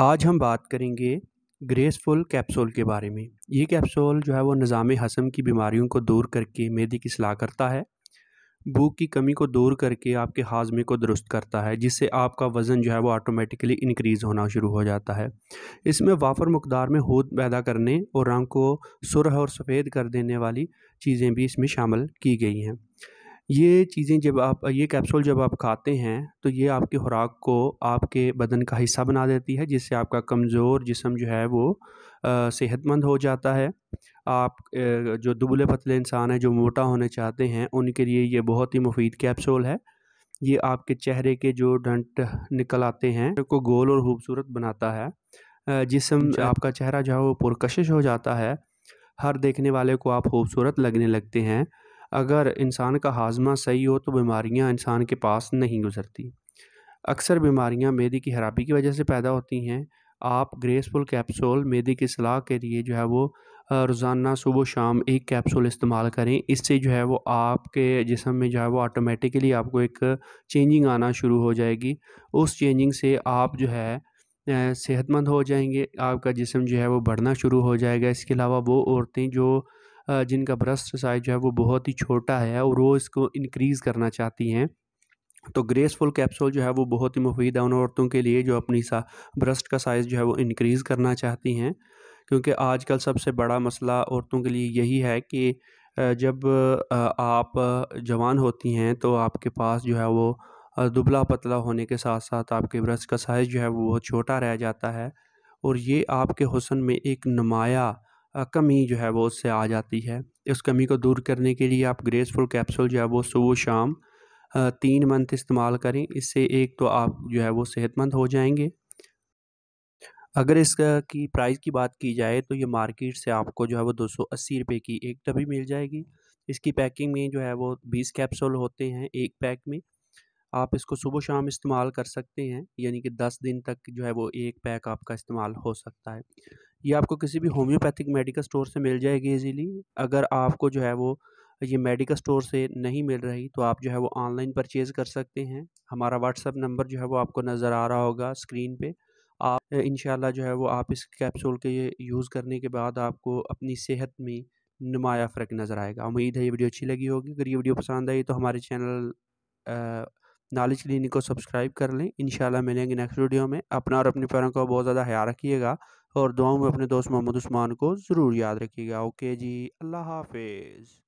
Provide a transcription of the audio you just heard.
आज हम बात करेंगे ग्रेसफुल कैप्सूल के बारे में ये कैप्सूल जो है वो निज़ाम हसम की बीमारियों को दूर करके मेदे की सलाह करता है भूख की कमी को दूर करके आपके हाजमे को दुरुस्त करता है जिससे आपका वज़न जो है वो ऑटोमेटिकली इनक्रीज़ होना शुरू हो जाता है इसमें वाफर मकदार में होद पैदा करने और रंग को सुरह और सफ़ेद कर देने वाली चीज़ें भी इसमें शामिल की गई हैं ये चीज़ें जब आप ये कैप्सूल जब आप खाते हैं तो ये आपकी खुराक को आपके बदन का हिस्सा बना देती है जिससे आपका कमज़ोर जिसम जो है वो सेहतमंद हो जाता है आप जो दुबले पतले इंसान हैं जो मोटा होने चाहते हैं उनके लिए ये बहुत ही मुफीद कैप्सूल है ये आपके चेहरे के जो डंट निकल आते हैं को गोल और खूबसूरत बनाता है जिसम अच्छा। आपका चेहरा जो है वो पुरकशिश हो जाता है हर देखने वाले को आप खूबसूरत लगने लगते हैं अगर इंसान का हाजमा सही हो तो बीमारियां इंसान के पास नहीं गुजरती अक्सर बीमारियां मेदे की खराबी की वजह से पैदा होती हैं आप ग्रेसफुल कैप्सूल मेदे की सलाह के लिए जो है वो रोज़ाना सुबह शाम एक कैप्सूल इस्तेमाल करें इससे जो है वो आपके जिसम में जो है वो ऑटोमेटिकली आपको एक चेंजिंग आना शुरू हो जाएगी उस चेंजिंग से आप जो है सेहतमंद हो जाएंगे आपका जिसम जो है वो बढ़ना शुरू हो जाएगा इसके अलावा वो औरतें जो जिनका ब्रेस्ट साइज जो है वो बहुत ही छोटा है और वो इसको इनक्रीज़ करना चाहती हैं तो ग्रेसफुल कैप्सूल जो है वो बहुत ही मुफीद है उन औरतों के लिए जो अपनी सा ब्रेस्ट का साइज़ जो है वो इनक्रीज़ करना चाहती हैं क्योंकि आजकल सबसे बड़ा मसला औरतों के लिए यही है कि जब आप जवान होती हैं तो आपके पास जो है वो दुबला पतला होने के साथ साथ आपके ब्रेस्ट का साइज़ जो है वो बहुत छोटा रह जाता है और ये आपके हुसन में एक नुमाया कमी जो है वो उससे आ जाती है इस कमी को दूर करने के लिए आप ग्रेसफुल कैप्सूल जो है वो सुबह शाम तीन मंथ इस्तेमाल करें इससे एक तो आप जो है वो सेहतमंद हो जाएंगे अगर इसका की प्राइस की बात की जाए तो ये मार्केट से आपको जो है वो दो सौ अस्सी रुपये की एक डब्बी मिल जाएगी इसकी पैकिंग में जो है वो बीस कैप्सूल होते हैं एक पैक में आप इसको सुबह शाम इस्तेमाल कर सकते हैं यानी कि दस दिन तक जो है वो एक पैक आपका इस्तेमाल हो सकता है ये आपको किसी भी होम्योपैथिक मेडिकल स्टोर से मिल जाएगी इजीली अगर आपको जो है वो ये मेडिकल स्टोर से नहीं मिल रही तो आप जो है वो ऑनलाइन परचेज़ कर सकते हैं हमारा व्हाट्सअप नंबर जो है वो आपको नज़र आ रहा होगा स्क्रीन पे आप इन जो है वो आप इस कैप्सूल के यूज़ करने के बाद आपको अपनी सेहत में नुमाया फ़र्क नज़र आएगा उम्मीद है ये वीडियो अच्छी लगी होगी अगर ये वीडियो पसंद आई तो हमारे चैनल नॉलेज क्लिनिक को सब्सक्राइब कर लें इन मिलेंगे नेक्स्ट वीडियो में अपना और अपने पैरों का बहुत ज़्यादा ख्याल रखिएगा और दुआओं में अपने दोस्त मोहम्मद उस्मान को ज़रूर याद रखिएगा ओके जी अल्लाह हाफिज़